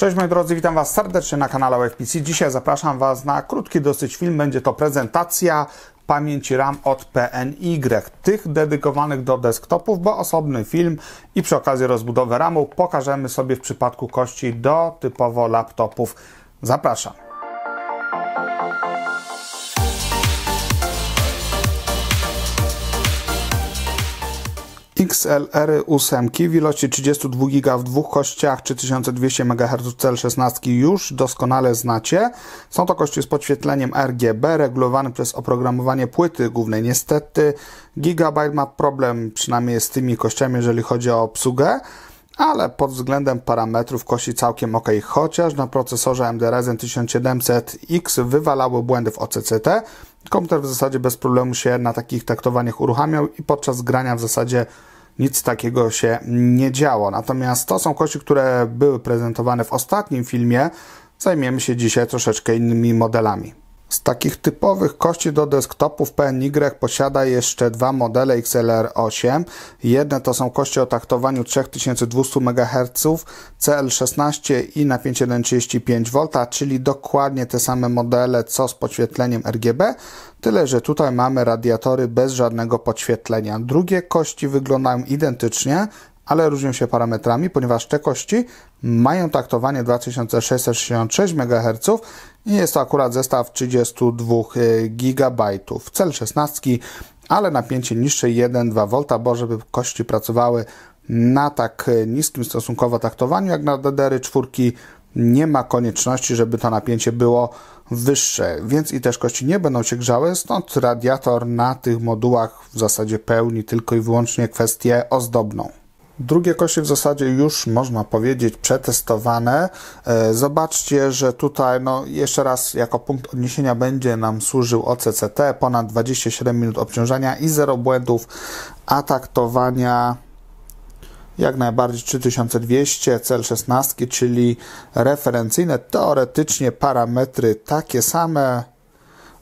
Cześć moi drodzy, witam Was serdecznie na kanale WFPC. Dzisiaj zapraszam Was na krótki dosyć film. Będzie to prezentacja pamięci RAM od PNY, tych dedykowanych do desktopów, bo osobny film i przy okazji rozbudowy RAMu pokażemy sobie w przypadku kości do typowo laptopów. Zapraszam. XLR 8 w ilości 32 GB w dwóch kościach 3200 MHz cel 16 już doskonale znacie. Są to kości z podświetleniem RGB regulowanym przez oprogramowanie płyty głównej. Niestety Gigabyte ma problem przynajmniej z tymi kościami, jeżeli chodzi o obsługę ale pod względem parametrów kości całkiem ok, chociaż na procesorze AMD Ryzen 1700X wywalały błędy w OCCT. Komputer w zasadzie bez problemu się na takich taktowaniach uruchamiał i podczas grania w zasadzie nic takiego się nie działo. Natomiast to są kości, które były prezentowane w ostatnim filmie. Zajmiemy się dzisiaj troszeczkę innymi modelami. Z takich typowych kości do desktopów PNY posiada jeszcze dwa modele XLR8. Jedne to są kości o taktowaniu 3200 MHz CL16 i napięcie 1,35V, czyli dokładnie te same modele co z podświetleniem RGB, tyle że tutaj mamy radiatory bez żadnego podświetlenia. Drugie kości wyglądają identycznie, ale różnią się parametrami, ponieważ te kości mają taktowanie 2666 MHz i jest to akurat zestaw 32 e, GB. Cel 16, ale napięcie niższe 1-2 V, bo żeby kości pracowały na tak e, niskim stosunkowo taktowaniu jak na DDR-y 4 nie ma konieczności, żeby to napięcie było wyższe, więc i też kości nie będą się grzały, stąd radiator na tych modułach w zasadzie pełni tylko i wyłącznie kwestię ozdobną. Drugie kości w zasadzie już można powiedzieć przetestowane. E, zobaczcie, że tutaj no, jeszcze raz jako punkt odniesienia będzie nam służył OCCT, ponad 27 minut obciążenia i 0 błędów ataktowania jak najbardziej 3200 cel 16, czyli referencyjne teoretycznie parametry takie same,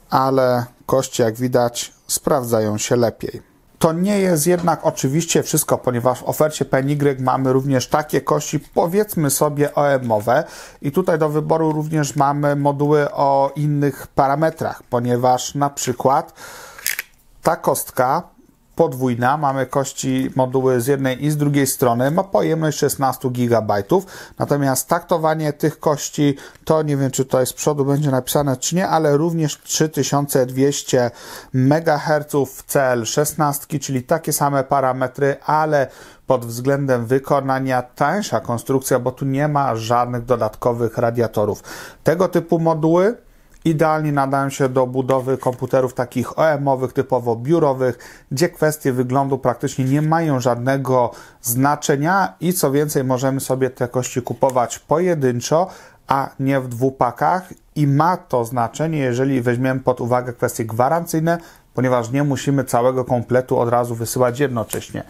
ale kości jak widać sprawdzają się lepiej. To nie jest jednak oczywiście wszystko, ponieważ w ofercie PNY y mamy również takie kości, powiedzmy sobie OM-owe i tutaj do wyboru również mamy moduły o innych parametrach, ponieważ na przykład ta kostka podwójna, mamy kości moduły z jednej i z drugiej strony, ma pojemność 16 GB, natomiast taktowanie tych kości, to nie wiem czy tutaj z przodu będzie napisane czy nie, ale również 3200 MHz CL16, czyli takie same parametry, ale pod względem wykonania tańsza konstrukcja, bo tu nie ma żadnych dodatkowych radiatorów. Tego typu moduły idealnie nadają się do budowy komputerów takich OM-owych, typowo biurowych, gdzie kwestie wyglądu praktycznie nie mają żadnego znaczenia i co więcej, możemy sobie te kości kupować pojedynczo, a nie w dwupakach i ma to znaczenie, jeżeli weźmiemy pod uwagę kwestie gwarancyjne, ponieważ nie musimy całego kompletu od razu wysyłać jednocześnie.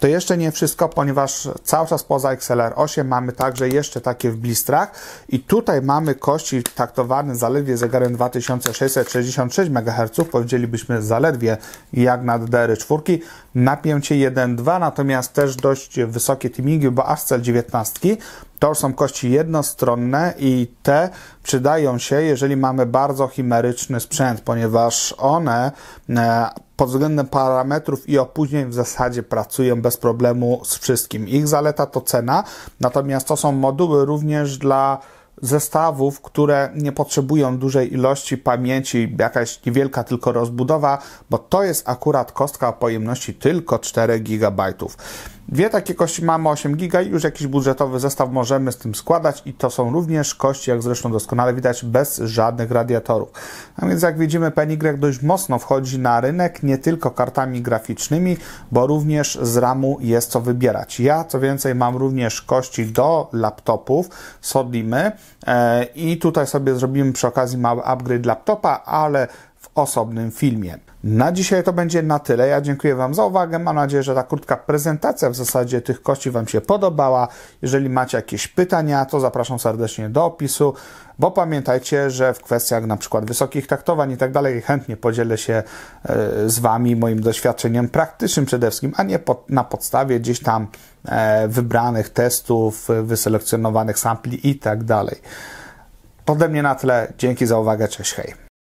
To jeszcze nie wszystko, ponieważ cały czas poza XLR8 mamy także jeszcze takie w blistrach i tutaj mamy kości taktowany zaledwie zegarem 2666 MHz, powiedzielibyśmy zaledwie jak na DDR4, napięcie 1.2, natomiast też dość wysokie timingi, bo aż cel 19 to są kości jednostronne i te przydają się, jeżeli mamy bardzo chimeryczny sprzęt, ponieważ one e, pod względem parametrów i opóźnień w zasadzie pracują bez problemu z wszystkim. Ich zaleta to cena, natomiast to są moduły również dla zestawów, które nie potrzebują dużej ilości pamięci, jakaś niewielka tylko rozbudowa, bo to jest akurat kostka o pojemności tylko 4 GB. Dwie takie kości mamy 8 GB już jakiś budżetowy zestaw możemy z tym składać i to są również kości, jak zresztą doskonale widać, bez żadnych radiatorów. A więc jak widzimy PenYGREK dość mocno wchodzi na rynek, nie tylko kartami graficznymi, bo również z RAMu jest co wybierać. Ja co więcej mam również kości do laptopów sodimy e, i tutaj sobie zrobimy przy okazji mały upgrade laptopa, ale osobnym filmie. Na dzisiaj to będzie na tyle. Ja dziękuję Wam za uwagę. Mam nadzieję, że ta krótka prezentacja w zasadzie tych kości Wam się podobała. Jeżeli macie jakieś pytania, to zapraszam serdecznie do opisu, bo pamiętajcie, że w kwestiach na przykład wysokich traktowań i tak dalej chętnie podzielę się e, z Wami moim doświadczeniem praktycznym przede wszystkim, a nie na podstawie gdzieś tam e, wybranych testów, wyselekcjonowanych sampli i tak dalej. Pode mnie na tyle. Dzięki za uwagę. Cześć, hej.